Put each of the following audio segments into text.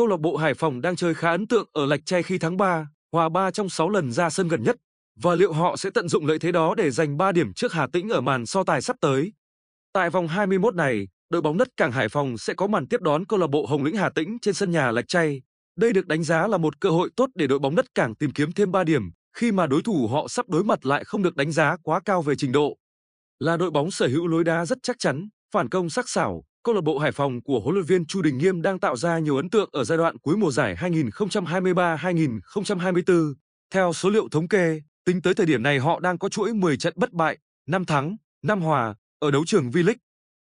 câu lạc bộ Hải Phòng đang chơi khá ấn tượng ở lạch tre khi tháng 3, hòa 3 trong 6 lần ra sân gần nhất. Và liệu họ sẽ tận dụng lợi thế đó để giành 3 điểm trước Hà Tĩnh ở màn so tài sắp tới? Tại vòng 21 này, đội bóng đất cảng Hải Phòng sẽ có màn tiếp đón câu lạc bộ Hồng Lĩnh Hà Tĩnh trên sân nhà Lạch Chay. Đây được đánh giá là một cơ hội tốt để đội bóng đất cảng tìm kiếm thêm 3 điểm khi mà đối thủ họ sắp đối mặt lại không được đánh giá quá cao về trình độ. Là đội bóng sở hữu lối đá rất chắc chắn, phản công sắc sảo, Câu lạc bộ Hải Phòng của huấn luyện viên Chu Đình Nghiêm đang tạo ra nhiều ấn tượng ở giai đoạn cuối mùa giải 2023-2024. Theo số liệu thống kê, tính tới thời điểm này họ đang có chuỗi 10 trận bất bại, 5 thắng, 5 hòa ở đấu trường V-League.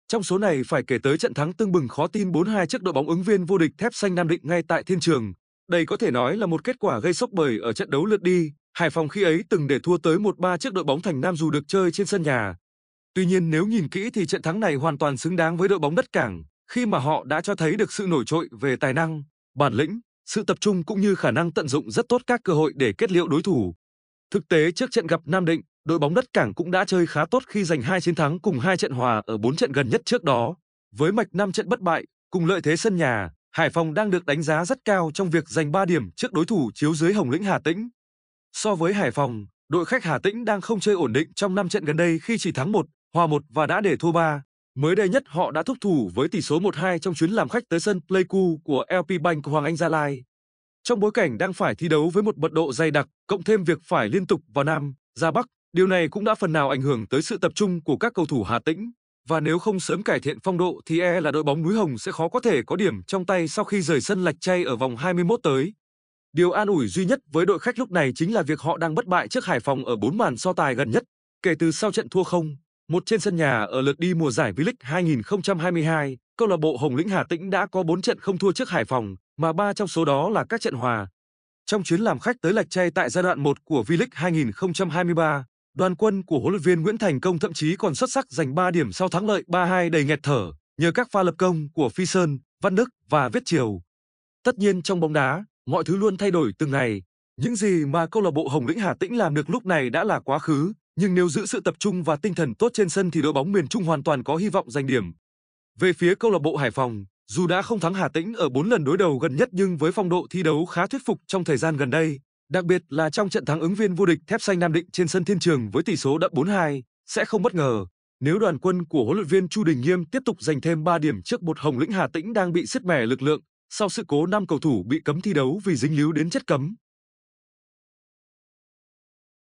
Trong số này phải kể tới trận thắng tương bừng khó tin 4-2 trước đội bóng ứng viên vô địch thép xanh Nam Định ngay tại thiên trường. Đây có thể nói là một kết quả gây sốc bởi ở trận đấu lượt đi, Hải Phòng khi ấy từng để thua tới 1-3 trước đội bóng Thành Nam dù được chơi trên sân nhà. Tuy nhiên nếu nhìn kỹ thì trận thắng này hoàn toàn xứng đáng với đội bóng đất cảng khi mà họ đã cho thấy được sự nổi trội về tài năng, bản lĩnh, sự tập trung cũng như khả năng tận dụng rất tốt các cơ hội để kết liễu đối thủ. Thực tế trước trận gặp Nam Định, đội bóng đất cảng cũng đã chơi khá tốt khi giành hai chiến thắng cùng hai trận hòa ở 4 trận gần nhất trước đó. Với mạch 5 trận bất bại, cùng lợi thế sân nhà, Hải Phòng đang được đánh giá rất cao trong việc giành 3 điểm trước đối thủ chiếu dưới Hồng Lĩnh Hà Tĩnh. So với Hải Phòng, đội khách Hà Tĩnh đang không chơi ổn định trong 5 trận gần đây khi chỉ thắng 1 hòa 1 và đã để thua 3. Mới đây nhất họ đã thúc thủ với tỷ số 1-2 trong chuyến làm khách tới sân Pleiku của LP Bank Hoàng Anh Gia Lai. Trong bối cảnh đang phải thi đấu với một mật độ dày đặc, cộng thêm việc phải liên tục vào Nam, ra Bắc, điều này cũng đã phần nào ảnh hưởng tới sự tập trung của các cầu thủ Hà Tĩnh. Và nếu không sớm cải thiện phong độ thì e là đội bóng núi Hồng sẽ khó có thể có điểm trong tay sau khi rời sân lạch chay ở vòng 21 tới. Điều an ủi duy nhất với đội khách lúc này chính là việc họ đang bất bại trước Hải Phòng ở 4 màn so tài gần nhất kể từ sau trận thua không. Một trên sân nhà ở lượt đi mùa giải V-League 2022, câu lạc bộ Hồng Lĩnh Hà Tĩnh đã có 4 trận không thua trước Hải Phòng, mà ba trong số đó là các trận hòa. Trong chuyến làm khách tới Lạch Tray tại giai đoạn 1 của V-League 2023, đoàn quân của huấn luyện viên Nguyễn Thành Công thậm chí còn xuất sắc giành 3 điểm sau thắng lợi 3-2 đầy nghẹt thở nhờ các pha lập công của Phi Sơn, Văn Đức và Viết Triều. Tất nhiên trong bóng đá, mọi thứ luôn thay đổi từng ngày. Những gì mà câu lạc bộ Hồng Lĩnh Hà Tĩnh làm được lúc này đã là quá khứ, nhưng nếu giữ sự tập trung và tinh thần tốt trên sân thì đội bóng miền Trung hoàn toàn có hy vọng giành điểm. Về phía câu lạc bộ Hải Phòng, dù đã không thắng Hà Tĩnh ở 4 lần đối đầu gần nhất nhưng với phong độ thi đấu khá thuyết phục trong thời gian gần đây, đặc biệt là trong trận thắng ứng viên vô địch Thép xanh Nam Định trên sân Thiên Trường với tỷ số đậm 4-2, sẽ không bất ngờ nếu đoàn quân của huấn luyện viên Chu Đình Nghiêm tiếp tục giành thêm 3 điểm trước một Hồng Lĩnh Hà Tĩnh đang bị siết mẻ lực lượng sau sự cố 5 cầu thủ bị cấm thi đấu vì dính líu đến chất cấm.